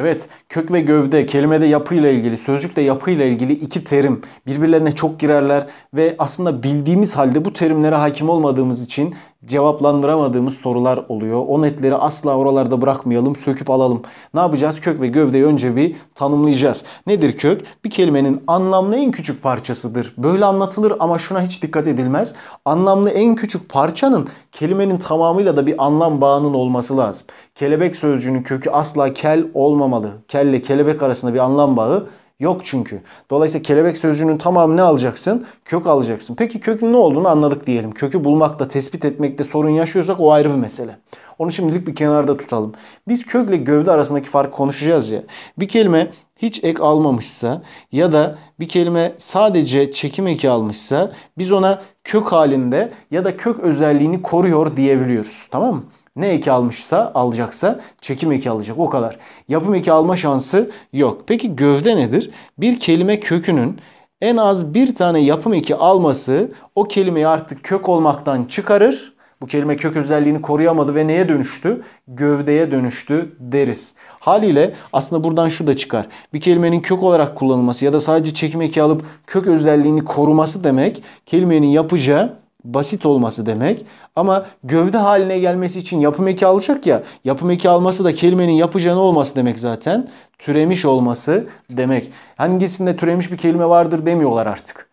Evet, kök ve gövde kelimede yapıyla ilgili, sözcükle yapıyla ilgili iki terim birbirlerine çok girerler ve aslında bildiğimiz halde bu terimlere hakim olmadığımız için cevaplandıramadığımız sorular oluyor. O netleri asla oralarda bırakmayalım, söküp alalım. Ne yapacağız? Kök ve gövdeyi önce bir tanımlayacağız. Nedir kök? Bir kelimenin anlamlı en küçük parçasıdır. Böyle anlatılır ama şuna hiç dikkat edilmez. Anlamlı en küçük parçanın kelimenin tamamıyla da bir anlam bağının olması lazım. Kelebek sözcüğünün kökü asla kel olmamalı. Kelle kelebek arasında bir anlam bağı Yok çünkü. Dolayısıyla kelebek sözcüğünün tamamını alacaksın. Kök alacaksın. Peki kökün ne olduğunu anladık diyelim. Kökü bulmakta, tespit etmekte sorun yaşıyorsak o ayrı bir mesele. Onu şimdilik bir kenarda tutalım. Biz kökle gövde arasındaki farkı konuşacağız ya. Bir kelime hiç ek almamışsa ya da bir kelime sadece çekim eki almışsa biz ona kök halinde ya da kök özelliğini koruyor diyebiliyoruz. Tamam mı? Ne eki almışsa alacaksa çekim eki alacak o kadar. Yapım eki alma şansı yok. Peki gövde nedir? Bir kelime kökünün en az bir tane yapım eki alması o kelimeyi artık kök olmaktan çıkarır. Bu kelime kök özelliğini koruyamadı ve neye dönüştü? Gövdeye dönüştü deriz. Haliyle aslında buradan şu da çıkar. Bir kelimenin kök olarak kullanılması ya da sadece çekim eki alıp kök özelliğini koruması demek kelimenin yapacağı basit olması demek. Ama gövde haline gelmesi için yapım eki alacak ya. Yapım eki alması da kelimenin yapacağını olması demek zaten. Türemiş olması demek. Hangisinde türemiş bir kelime vardır demiyorlar artık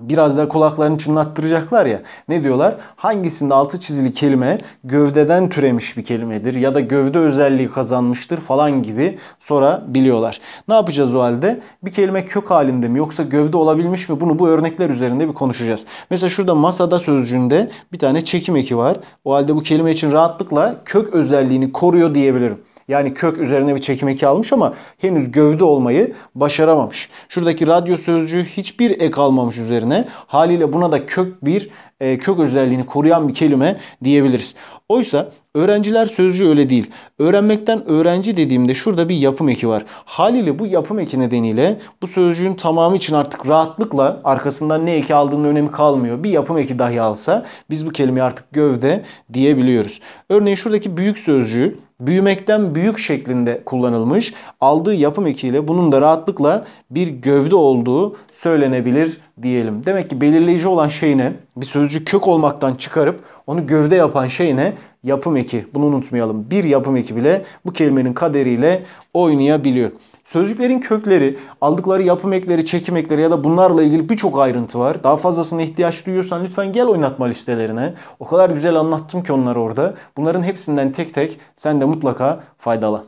biraz da kulaklarını çınlattıracaklar ya. Ne diyorlar? Hangisinde altı çizili kelime gövdeden türemiş bir kelimedir ya da gövde özelliği kazanmıştır falan gibi Sonra biliyorlar. Ne yapacağız o halde? Bir kelime kök halinde mi yoksa gövde olabilmiş mi? Bunu bu örnekler üzerinde bir konuşacağız. Mesela şurada masada sözcüğünde bir tane çekim eki var. O halde bu kelime için rahatlıkla kök özelliğini koruyor diyebilirim. Yani kök üzerine bir çekim eki almış ama henüz gövde olmayı başaramamış. Şuradaki radyo sözcüğü hiçbir ek almamış üzerine. Haliyle buna da kök bir e, kök özelliğini koruyan bir kelime diyebiliriz. Oysa öğrenciler sözcüğü öyle değil. Öğrenmekten öğrenci dediğimde şurada bir yapım eki var. Haliyle bu yapım eki nedeniyle bu sözcüğün tamamı için artık rahatlıkla arkasından ne eki aldığının önemi kalmıyor. Bir yapım eki dahi alsa biz bu kelimeyi artık gövde diyebiliyoruz. Örneğin şuradaki büyük sözcüğü büyümekten büyük şeklinde kullanılmış. Aldığı yapım ekiyle bunun da rahatlıkla bir gövde olduğu söylenebilir diyelim. Demek ki belirleyici olan şey ne? Bir sözcü kök olmaktan çıkarıp onu gövde yapan şey ne? Yapım eki. Bunu unutmayalım. Bir yapım eki bile bu kelimenin kaderiyle oynayabiliyor. Sözcüklerin kökleri, aldıkları yapım ekleri, çekim ekleri ya da bunlarla ilgili birçok ayrıntı var. Daha fazlasına ihtiyaç duyuyorsan lütfen gel oynatma listelerine. O kadar güzel anlattım ki onları orada. Bunların hepsinden tek tek sen de mutlaka faydalan.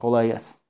Kolay gelsin.